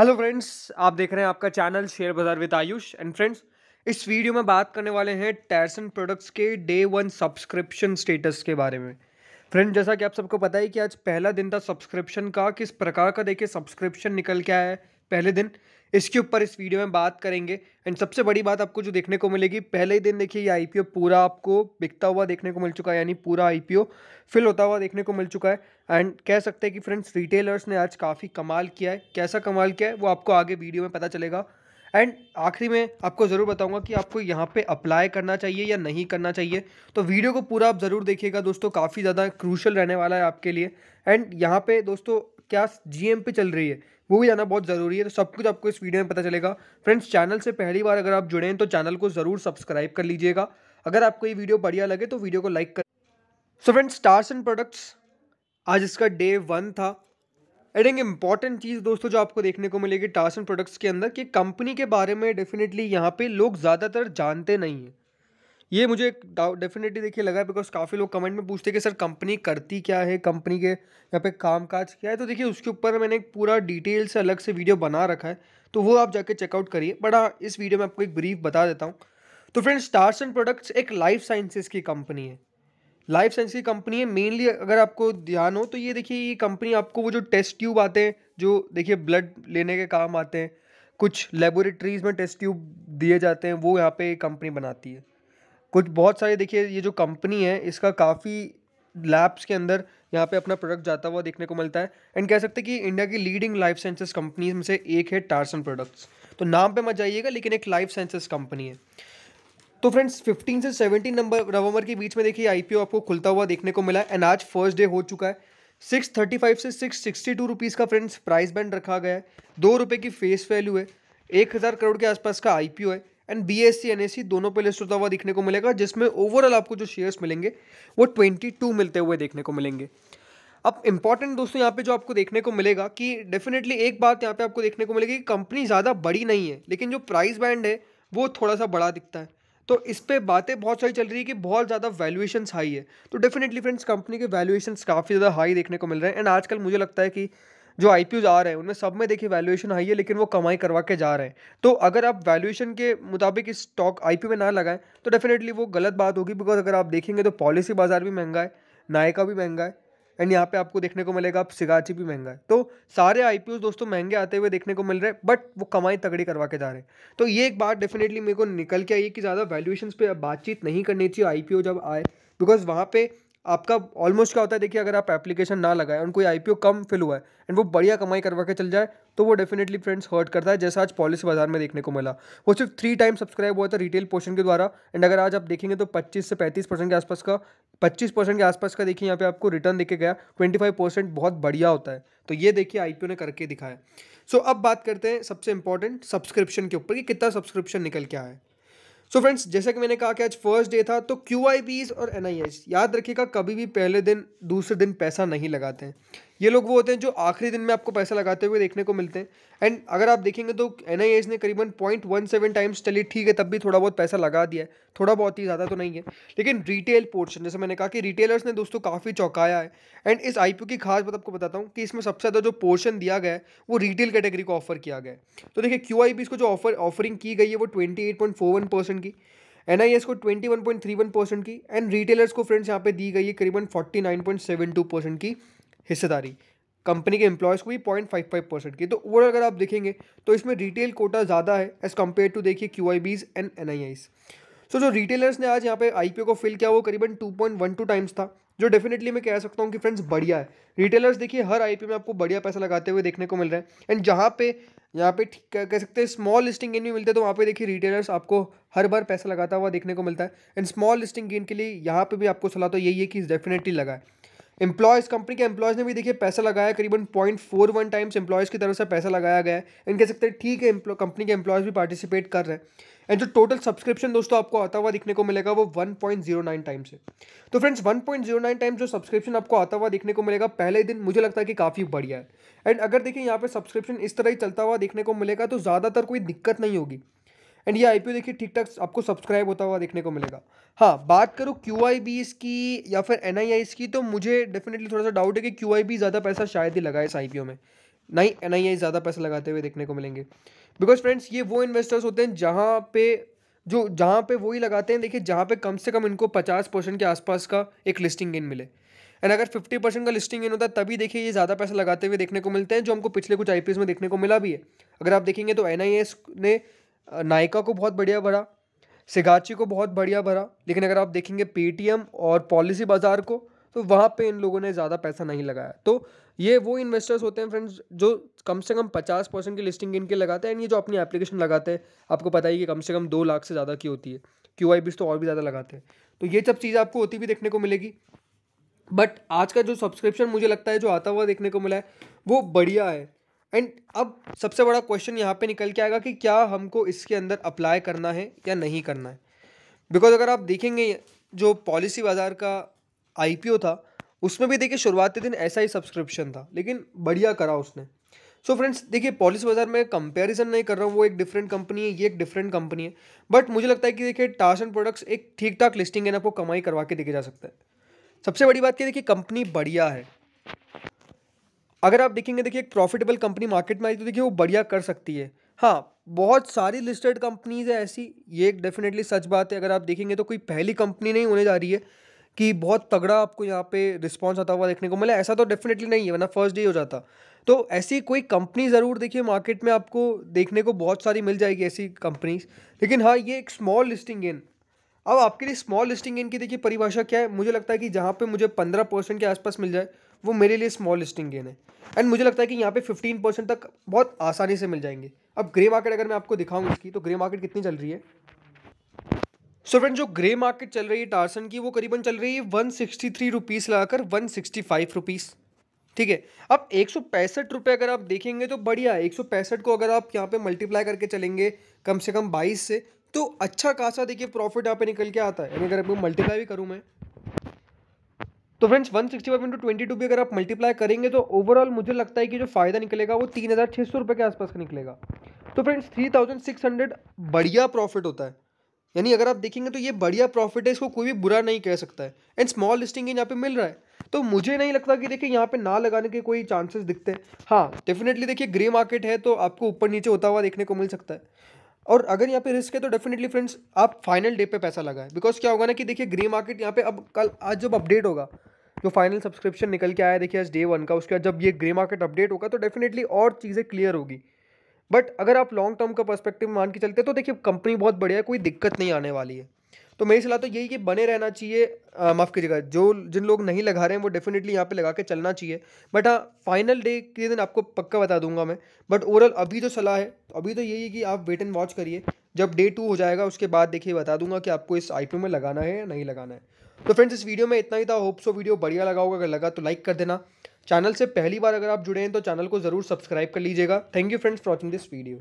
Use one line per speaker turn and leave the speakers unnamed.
hello friends आप देख रहे हैं आपका चैनल शेयर बाजार विद आयुष एंड फ्रेंड्स इस वीडियो में बात करने वाले हैं टैरसन प्रोडक्ट्स के डे वन सब्सक्रिप्शन स्टेटस के बारे में फ्रेंड जैसा कि आप सबको पता है कि आज पहला दिन था सब्सक्रिप्शन का किस प्रकार का देखिए सब्सक्रिप्शन निकल के आया है पहले दिन इसके ऊपर इस वीडियो में बात करेंगे एंड सबसे बड़ी बात आपको जो देखने को मिलेगी पहले ही दिन देखिए ये आईपीओ पूरा आपको बिकता हुआ देखने को मिल चुका है यानी पूरा आईपीओ फिल होता हुआ देखने को मिल चुका है एंड कह सकते हैं कि फ्रेंड्स रिटेलर्स ने आज काफ़ी कमाल किया है कैसा कमाल किया है वो आपको आगे वीडियो में पता चलेगा एंड आखिरी में आपको ज़रूर बताऊंगा कि आपको यहाँ पे अप्लाई करना चाहिए या नहीं करना चाहिए तो वीडियो को पूरा आप ज़रूर देखिएगा दोस्तों काफ़ी ज़्यादा क्रूशल रहने वाला है आपके लिए एंड यहाँ पे दोस्तों क्या जी पे चल रही है वो भी जाना बहुत ज़रूरी है तो सब कुछ आपको इस वीडियो में पता चलेगा फ्रेंड्स चैनल से पहली बार अगर आप जुड़े हैं तो चैनल को ज़रूर सब्सक्राइब कर लीजिएगा अगर आपको ये वीडियो बढ़िया लगे तो वीडियो को लाइक कर सो फ्रेंड्स स्टार्स एंड प्रोडक्ट्स आज इसका डे वन था एंड एक इम्पॉर्टेंट चीज़ दोस्तों जो आपको देखने को मिलेगी टार्स एंड प्रोडक्ट्स के अंदर कि कंपनी के बारे में डेफिनेटली यहाँ पे लोग ज़्यादातर जानते नहीं हैं ये मुझे डेफिनेटली देखिए लगा बिकॉज काफ़ी लोग कमेंट में पूछते कि सर कंपनी करती क्या है कंपनी के यहाँ पे काम काज क्या है तो देखिए उसके ऊपर मैंने एक पूरा डिटेल से अलग से वीडियो बना रखा है तो वो आप जाके चेकआउट करिए बट हाँ इस वीडियो में आपको एक ब्रीफ बता देता हूँ तो फ्रेंड्स स्टार्स एंड प्रोडक्ट्स एक लाइफ साइंसेज की कंपनी है लाइफ साइंस की कंपनी है मेनली अगर आपको ध्यान हो तो ये देखिए ये कंपनी आपको वो जो टेस्ट ट्यूब आते हैं जो देखिए ब्लड लेने के काम आते हैं कुछ लेबोरेटरीज में टेस्ट ट्यूब दिए जाते हैं वो यहाँ पे कंपनी बनाती है कुछ बहुत सारे देखिए ये जो कंपनी है इसका काफ़ी लैब्स के अंदर यहाँ पे अपना प्रोडक्ट जाता हुआ देखने को मिलता है एंड कह सकते हैं कि इंडिया की लीडिंग लाइफ साइंसेस कंपनीज में से एक है टारसन प्रोडक्ट्स तो नाम पे मत जाइएगा लेकिन एक लाइफ साइंसेस कंपनी है तो फ्रेंड्स 15 से 17 नंबर नवंबर के बीच में देखिए आईपीओ आपको खुलता हुआ देखने को मिला एंड आज फर्स्ट डे हो चुका है सिक्स थर्टी फाइव से सिक्स सिक्सटी टू रुपीज़ का फ्रेंड्स प्राइस बैंड रखा गया है दो रुपये की फेस वैल्यू है एक हज़ार करोड़ के आसपास का आई है and B S E N S E दोनों पे लिस्ट होता हुआ देखने को मिलेगा जिसमें ओवरऑल आपको जो शेयर्स मिलेंगे वो ट्वेंटी टू मिलते हुए देखने को मिलेंगे अब इंपॉर्टेंट दोस्तों यहाँ पे जो आपको देखने को मिलेगा कि डेफिनेटली एक बात यहाँ पे आपको देखने को मिलेगी कि कंपनी ज़्यादा बड़ी नहीं है लेकिन जो प्राइस बैंड है वो थोड़ा सा बड़ा दिखता है तो इस पर बातें बहुत सारी चल रही है कि बहुत ज़्यादा वैल्यूएशन हाई है तो डेफिनेटली फ्रेंड्स कंपनी के वैल्यूएशन काफ़ी ज़्यादा हाई देखने को मिल रहे हैं एंड आजकल मुझे लगता है कि जो आई आ रहे हैं उनमें सब में देखिए वैल्यूएशन हाई है लेकिन वो कमाई करवा के जा रहे हैं तो अगर आप वैल्यूएशन के मुताबिक इस स्टॉक आई में ना लगाएं तो डेफिनेटली वो गलत बात होगी बिकॉज अगर आप देखेंगे तो पॉलिसी बाजार भी महंगा है नायका भी महंगा है एंड यहाँ पे आपको देखने को मिलेगा आप सिगाची भी महंगा है तो सारे आई दोस्तों महंगे आते हुए देखने को मिल रहे हैं बट वो कमाई तगड़ी करवा के जा रहे हैं तो ये एक बात डेफिनेटली मेरे को निकल के आई है कि ज़्यादा वैल्यूएशन पे बातचीत नहीं करनी चाहिए आई जब आए बिकॉज वहाँ पे आपका ऑलमोस्ट क्या होता है देखिए अगर आप एप्लीकेशन ना लगाए और कोई आईपीओ कम फिल हुआ है एंड वो बढ़िया कमाई करवा के चल जाए तो वो डेफिनेटली फ्रेंड्स हर्ट करता है जैसा आज पॉलिसी बाजार में देखने को मिला वो सिर्फ थ्री टाइम सब्सक्राइब हुआ था रिटेल पोर्शन के द्वारा एंड अगर आज आप देखेंगे तो 25 से 35 परसेंट के आसपास का 25 परसेंट के आसपास का देखिए यहाँ पे आपको रिटर्न देखे गया 25 परसेंट बहुत बढ़िया होता है तो ये देखिए आईपीओ ने करके दिखाया सो so, अब बात करते हैं सबसे इंपॉर्टेंट सब्सक्रिप्शन के ऊपर कि कितना सब्सक्रिप्शन निकल के आए सो फ्रेंड्स जैसा कि मैंने कहा कि आज फर्स्ट डे था तो क्यू और एन याद रखिएगा कभी भी पहले दिन दूसरे दिन पैसा नहीं लगाते हैं ये लोग वो होते हैं जो आखिरी दिन में आपको पैसा लगाते हुए देखने को मिलते हैं एंड अगर आप देखेंगे तो एन ने करीबन पॉइंट वन सेवन टाइम्स चली ठीक है तब भी थोड़ा बहुत पैसा लगा दिया है थोड़ा बहुत ही ज़्यादा तो नहीं है लेकिन रिटेल पोर्शन जैसे मैंने कहा कि रिटेलर्स ने दोस्तों काफ़ी चौंकाया है एंड इस आई की खास बात आपको बताता हूँ कि इसमें सबसे ज़्यादा जो पोर्शन दिया गया है वो रिटेल कैटेगरी को ऑफर किया गया है तो देखिए क्यू आई जो ऑफर ऑफरिंग की गई है वो ट्वेंटी की एन आई एस को twenty one point three one percent की एंड रिटेलर्स को फ्रेंड्स यहाँ पे दी गई है करीबन forty nine point seven two percent की हिस्सेदारी कंपनी के एम्प्लॉयज़ को भी पॉइंट फाइव फाइव परसेंट की तो ओवरऑल अगर आप देखेंगे तो इसमें रिटेल कोटा ज़्यादा है एज़ कम्पेयर टू देखिए Q I Bs and N I Is so जो रिटेलर्स ने आज यहाँ पे आई पी ओ को फिल किया वो करीबन two point one two times था जो डेफिनेटली मैं कह सकता हूँ कि फ्रेंड्स बढ़िया है रिटेलर्स देखिए हर आई में आपको बढ़िया पैसा लगाते हुए देखने को मिल रहा है एंड जहाँ पे यहाँ पे कह सकते हैं स्मॉल लिस्टिंग गेन भी मिलते हैं तो वहाँ पे देखिए रिटेलर्स आपको हर बार पैसा लगाता हुआ देखने को मिलता है एंड स्मॉल लिस्टिंग गेन के लिए यहाँ पे भी आपको सलाह तो यही है कि डेफिनेटली लगाए एम्प्लॉयज़ कंपनी के एम्प्लॉयज़ ने भी देखिए पैसा लगाया करीबन point four one times employees की तरफ से पैसा लगाया गया है एंड कह सकते हैं ठीक है कंपनी के एम्प्लॉयज़ भी पार्टिसिपेट कर रहे हैं एंड जो टोटल सब्सक्रिप्शन दोस्तों आपको आता हुआ दिखने को मिलेगा वो one point zero nine times है तो friends one point zero nine times जो सब्सक्रिप्शन आपको आता हुआ दिखने को मिलेगा पहले दिन मुझे लगता है कि काफ़ी बढ़िया है एंड अगर देखिए यहाँ पे सब्सक्रिप्शन इस तरह ही चलता हुआ देखने को मिलेगा तो ज़्यादातर कोई दिक्कत नहीं होगी एंड ये आईपीओ देखिए ठीक ठाक आपको सब्सक्राइब होता हुआ देखने को मिलेगा हाँ बात करूँ क्यू आई बीज की या फिर एन आई आईज की तो मुझे डेफिनेटली थोड़ा सा डाउट है कि क्यू आई बी ज़्यादा पैसा शायद ही लगा इस आई पी ओ में नहीं एन आई आई ज़्यादा पैसा लगाते हुए देखने को मिलेंगे बिकॉज फ्रेंड्स ये वो इन्वेस्टर्स होते हैं जहाँ पे जो जहाँ पे वही लगाते हैं देखिए जहाँ पे कम से कम इनको पचास परसेंट के आसपास का एक लिस्टिंग गेन मिले एंड अगर फिफ्टी परसेंट का लिस्टिंग गेन होता है तभी देखिए ये ज़्यादा पैसा लगाते हुए देखने को मिलते हैं जो हमको पिछले कुछ आई में देखने को मिला भी है अगर आप देखेंगे तो एन ने नायका को बहुत बढ़िया भरा सिगाची को बहुत बढ़िया भरा लेकिन अगर आप देखेंगे पेटीएम और पॉलिसी बाज़ार को तो वहाँ पे इन लोगों ने ज़्यादा पैसा नहीं लगाया तो ये वो इन्वेस्टर्स होते हैं फ्रेंड्स जो कम से कम पचास परसेंट की लिस्टिंग इनके लगाते हैं एंड ये जो अपनी एप्लीकेशन लगाते हैं आपको पता ही कि कम से कम दो लाख से ज़्यादा की होती है क्यू आई तो और भी ज़्यादा लगाते हैं तो ये सब चीज़ आपको होती भी देखने को मिलेगी बट आज का जो सब्सक्रिप्शन मुझे लगता है जो आता हुआ देखने को मिला है वो बढ़िया है एंड अब सबसे बड़ा क्वेश्चन यहाँ पे निकल के आएगा कि क्या हमको इसके अंदर अप्लाई करना है या नहीं करना है बिकॉज अगर आप देखेंगे जो पॉलिसी बाज़ार का आई था उसमें भी देखिए शुरुआती दिन ऐसा ही सब्सक्रिप्शन था लेकिन बढ़िया करा उसने सो फ्रेंड्स देखिए पॉलिसी बाज़ार में कंपैरिजन नहीं कर रहा हूँ वो एक डिफरेंट कंपनी है ये एक डिफरेंट कंपनी है बट मुझे लगता है कि देखिए एंड प्रोडक्ट्स एक ठीक ठाक लिस्टिंग है ना आपको कमाई करवा के देखे जा सकता है सबसे बड़ी बात क्या देखिए कंपनी बढ़िया है अगर आप देखेंगे देखिए एक प्रॉफिटेबल कंपनी मार्केट में आई तो देखिए वो बढ़िया कर सकती है हाँ बहुत सारी लिस्टेड कंपनीज है ऐसी ये एक डेफिनेटली सच बात है अगर आप देखेंगे तो कोई पहली कंपनी नहीं होने जा रही है कि बहुत तगड़ा आपको यहाँ पे रिस्पॉन्स आता हुआ देखने को मिला ऐसा तो डेफिनेटली नहीं है वरना फर्स्ट डे हो जाता तो ऐसी कोई कंपनी ज़रूर देखिए मार्केट में आपको देखने को बहुत सारी मिल जाएगी ऐसी कंपनीज लेकिन हाँ ये एक स्मॉल लिस्टिंग गेन अब आपके लिए स्मॉल लिस्टिंग गेन की देखिए परिभाषा क्या है मुझे लगता है कि जहाँ पे मुझे पंद्रह परसेंट के आसपास मिल जाए वो मेरे लिए स्मॉल लिस्टिंग गेन है एंड मुझे लगता है कि यहाँ पे 15 परसेंट तक बहुत आसानी से मिल जाएंगे अब ग्रे मार्केट अगर मैं आपको दिखाऊँ इसकी तो ग्रे मार्केट कितनी चल रही है सो so फ्रेंड जो ग्रे मार्केट चल रही है टारसन की वो करीबन चल रही है वन सिक्सटी थ्री रुपीज़ लगाकर वन सिक्सटी फाइव रुपीज़ ठीक है अब एक सौ पैंसठ रुपये अगर आप देखेंगे तो बढ़िया है एक सौ पैंसठ को अगर आप यहाँ पे मल्टीप्लाई करके चलेंगे कम से कम बाईस से तो अच्छा खासा देखिए प्रॉफिट यहाँ पे निकल के आता है यानी अगर मैं मल्टीप्लाई भी करूँ मैं तो friends one sixty five into twenty two भी अगर आप मल्टीप्लाई करेंगे तो ओवरऑल मुझे लगता है कि जो फायदा निकलेगा वो तीन हज़ार छः सौ रुपये के आसपास का निकलेगा तो friends three thousand six hundred बढ़िया प्रॉफिट होता है यानी अगर आप देखेंगे तो ये बढ़िया प्रॉफिट है इसको कोई भी बुरा नहीं कह सकता है एंड स्मॉल लिस्टिंग यहाँ पे मिल रहा है तो मुझे नहीं लगता कि देखिए यहाँ पे ना लगाने के कोई चांसेस दिखते हैं हाँ डेफिनेटली देखिए ग्रे मार्केट है तो आपको ऊपर नीचे होता हुआ देखने को मिल सकता है और अगर यहाँ पे रिस्क है तो डेफिनेटली फ्रेंड्स आप फाइनल डे पे पैसा लगाए बिकॉज क्या होगा ना कि देखिए ग्रे मार्केट यहाँ पे अब कल आज जब अपडेट होगा जो फाइनल सब्सक्रिप्शन निकल के आया देखिए आज डे वन का उसके बाद जब ये ग्रे मार्केट अपडेट होगा तो डेफिनेटली और चीज़ें क्लियर होगी बट अगर आप लॉन्ग टर्म का पर्सपेक्टिव मान के चलते तो देखिए कंपनी बहुत बढ़िया है कोई दिक्कत नहीं आने वाली है तो मेरी सलाह तो यही कि बने रहना चाहिए माफ़ कीजिएगा जो जिन लोग नहीं लगा रहे हैं वो डेफिनेटली यहाँ पे लगा के चलना चाहिए बट हाँ फाइनल डे के दिन आपको पक्का बता दूंगा मैं बट ओवरऑल अभी जो सलाह है तो अभी तो यही है कि आप वेट एंड वॉच करिए जब डे टू हो जाएगा उसके बाद देखिए बता दूंगा कि आपको इस आई में लगाना है या नहीं लगाना है तो फ्रेंड्स इस वीडियो में इतना ही था होप सो वीडियो बढ़िया लगा होगा अगर लगा तो लाइक कर देना चैनल से पहली बार अगर आप जुड़े हैं तो चैनल को ज़रूर सब्सक्राइब कर लीजिएगा thank you friends for watching this video